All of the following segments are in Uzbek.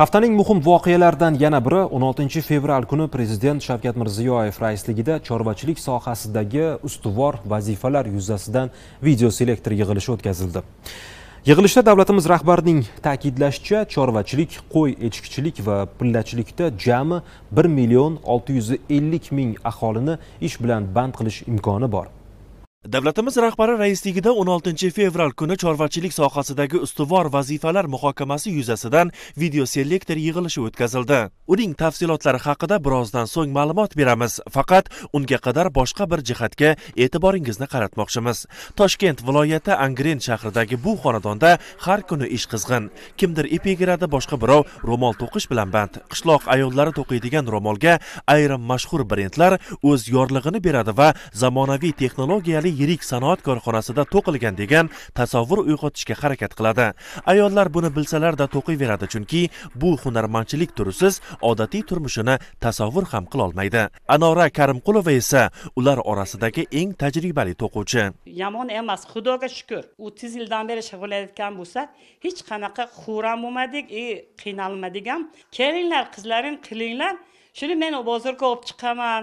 haftaning muhim voqealaridan yana biri 16 fevral kuni prezident shavkat mirziyoyev raisligida chorvachilik sohasidagi ustuvor vazifalar yuzasidan video selektor yig'ilishi o'tkazildi yig'ilishda davlatimiz rahbarining ta'kidlashicha chorvachilik qo'y echkichilik va pillachilikda jami 1 million 650 ming aholini ish bilan band qilish imkoni bor davlatimiz rahbari raisligida 16 fevral kuni chorvachilik sohasidagi ustuvor vazifalar muhokamasi yuzasidan video selektor yig'ilishi o'tkazildi uning tafsilotlari haqida birozdan so'ng ma'lumot beramiz faqat unga qadar boshqa bir jihatga e'tiboringizni qaratmoqchimiz toshkent viloyati angren shahridagi bu xonadonda har kuni ish qizg'in kimdir ip egiradi boshqa birov ro'mol to'qish bilan band qishloq ayollari to'qiydigan ro'molga ayrim mashhur brendlar o'z yorlig'ini beradi va zamonaviy texnologiyali yirik sanoat korxonasida to'qilgan degan tasavvur uyg'otishga harakat qiladi ayollar buni bilsalarda to'qiyveradi chunki bu hunarmandchilik turisiz odatiy turmushini tasavvur ham qilolmaydi anora karimqulova esa ular orasidagi eng tajribali to'quvchi yomon emas xudoga shukur o'ttiz yildan beri shug'ullanayotgan bo'lsa hech qanaqa xuram bo'lmadik и e, qiynalmadik ham kelinglar qizlarim qilinglar shuni men bozorga olib chiqaman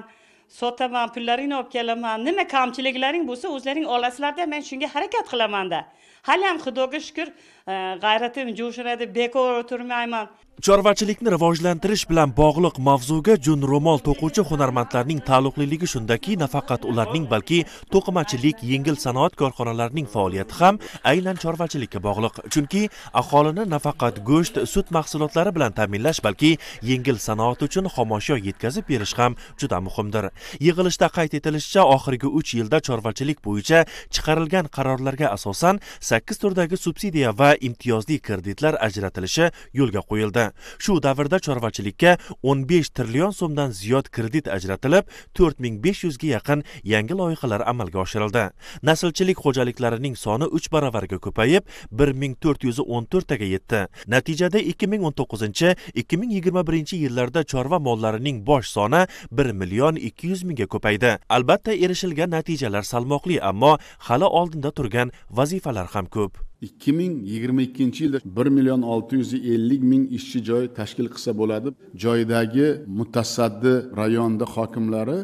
sotaman pullaringni olib kelaman nima kamchiliklaring bo'lsa o'zlaring olasizlarda men shunga harakat qilamanda Halam xudoga shukur e, g'ayratim jo'shiradi bekor o'tirmayman chorvachilikni rivojlantirish bilan bog'liq mavzuga jun ro'mol to'quvchi hunarmandlarning taalluqliligi shundaki nafaqat ularning balki to'qimachilik yengil sanoat korxonalarining faoliyati ham aynan chorvachilikka bog'liq chunki aholini nafaqat go'sht sut mahsulotlari bilan ta'minlash balki yengil sanoat uchun xomashyo yetkazib berish ham juda muhimdir yig'ilishda qayd etilishicha oxirgi uch yilda chorvachilik bo'yicha chiqarilgan qarorlarga asosan sakkiz turdagi subsidiya va imtiyozli kreditlar ajratilishi yo'lga qo'yildi shu davrda chorvachilikka 15 trillion so'mdan ziyod kredit ajratilib 4500 ga yaqin yangi loyihalar amalga oshirildi naslchilik xo'jaliklarining soni 3 baravarga ko'payib 1414 tagacha yetdi natijada 2019-2021 yillarda chorva mollarining bosh soni 1 million 200 mingga ko'paydi albatta erishilgan natijalar salmoqli ammo hali oldinda turgan vazifalar ham ko'p 2022 yilda 1 million 650 ming ishchi joy tashkil qilsa bo'ladi joydagi mutasaddi rayonda hokimlari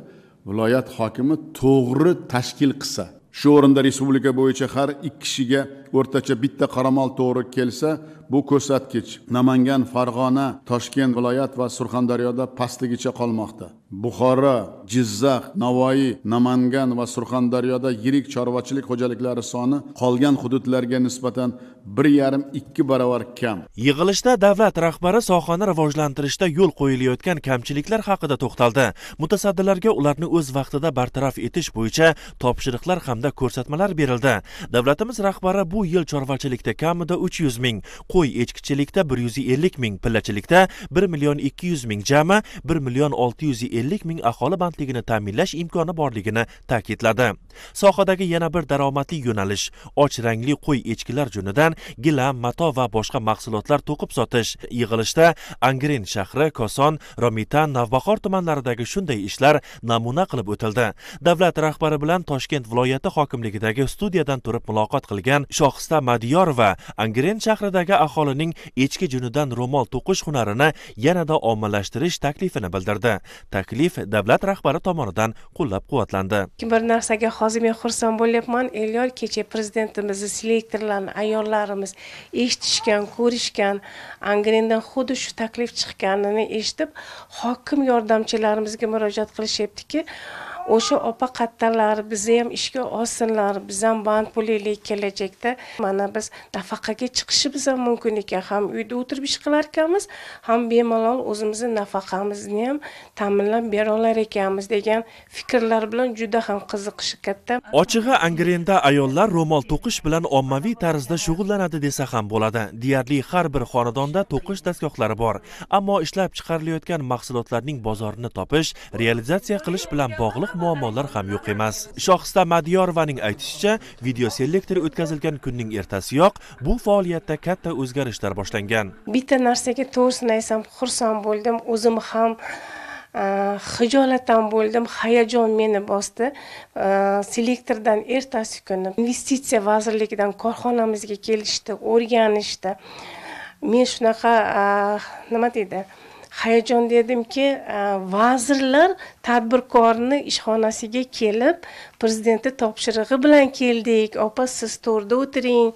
viloyat hokimi to'g'ri tashkil qilsa shu o'rinda respublika bo'yicha har ikki kishiga o'rtacha bitta qoramol to'g'ri kelsa bu ko'rsatkich namangan farg'ona toshkent viloyat va surxondaryoda pastligicha qolmoqda buxoro jizzax navoiy namangan va surxondaryoda yirik chorvachilik xo'jaliklari soni qolgan hududlarga nisbatan bir yarim ikki baravar kam yig'ilishda davlat rahbari sohani rivojlantirishda yo'l qo'yilayotgan kamchiliklar haqida to'xtaldi mutasaddilarga ularni o'z vaqtida bartaraf etish bo'yicha topshiriqlar hamda ko'rsatmalar berildi davlatimiz rahbari bu yil chorvachilikda kamida uch yuz ming qo'y qo'y echkichilikda 150 ming pillachilikda 1 million 200 ming jami 1 million 650 ming aholi bandligini ta'minlash imkoni borligini ta'kidladi sohadagi yana bir daromadli yo'nalish och rangli qo'y echkilar junidan gilam mato va boshqa mahsulotlar to'qib sotish yig'ilishda angren shahri koson romitan navbahor tumanlaridagi shunday ishlar namuna qilib o'tildi davlat rahbari bilan toshkent viloyati hokimligidagi studiyadan turib muloqot qilgan shohista madiyorova angren shahridagi aholining echki junidan ro'mol to'qish hunarini yanada ommalashtirish taklifini bildirdi taklif davlat rahbari tomonidan qo'llab quvvatlandi bir narsaga hozir men xursand bo'lyapman elyor kecha prezidentimizni selektorlarni ayollarimiz eshitishgan ko'rishgan angrendan xuddi shu taklif chiqqanini eshitib hokim yordamchilarimizga murojaat qilishyaptiki o'sha opa qattalar bizni ham ishga olsinlar biz ham band bo'laylik kelajakda mana biz nafaqaga chiqishimiz ham mumkin ekan ham uyda o'tirib ish qilar ekanmiz ham bemalol o'zimizni nafaqamizni ham ta'minlab bera olar ekanmiz degan fikrlar bilan juda ham qiziqishi katta ochig'i angrenda ayollar ro'mol to'qish bilan ommaviy tarzda shug'ullanadi desa ham bo'ladi deyarli har bir xonadonda to'qish dastgohlari bor ammo ishlab chiqarilayotgan mahsulotlarning bozorini topish realizatsiya qilish bilan bog'liq muammolar ham yo'q emas shohista madiyorovaning aytishicha video selektor o'tkazilgan kunning ertasiyoq bu faoliyatda katta o'zgarishlar boshlangan bitta narsaga to'g'risini aytsam xursand bo'ldim o'zim ham e, xijolatdan bo'ldim hayajon meni bosdi e, selektordan ertasi kuni investitsiya vazirligidan korxonamizga kelishdi o'rganishdi men shunaqa e, nima deydi dedim ki e, vazirlar tadbirkorni ishxonasiga kelib prezidentni topshirig'i bilan keldik opa siz to'rda o'tiring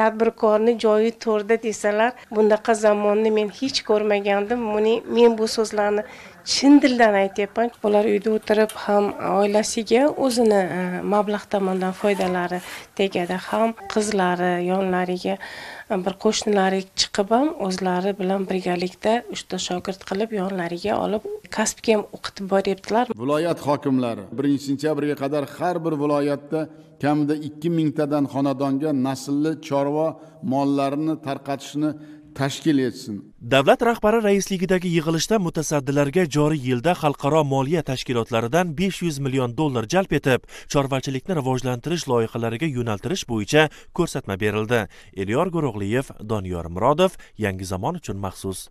tadbirkorni joyi to'rda desalar bunaqa zamonni men hech ko'rmagandim buni men bu so'zlarni chin dildan aytyapman bular uyda o'tirib ham oilasiga o'zini e, mablag' tomonidan foydalari tegadi ham qizlari yonlariga e, bir qo'shnilari chiqib ham o'zlari bilan birgalikda uchta shogird qilib yonlariga olib kasbga ham o'qitib boryaptilar viloyat hokimlari birinchi sentyabrga qadar har bir viloyatda kamida ikki mingtadan xonadonga naslli chorva mollarini tarqatishni tashkil etsin davlat rahbari raisligidagi yig'ilishda mutasaddilarga joriy yilda xalqaro moliya tashkilotlaridan 500 million dollar jalb etib chorvachilikni rivojlantirish loyihalariga yo'naltirish bo'yicha ko'rsatma berildi elyor go'ro'g'liyev doniyor murodov yangi zamon uchun maxsus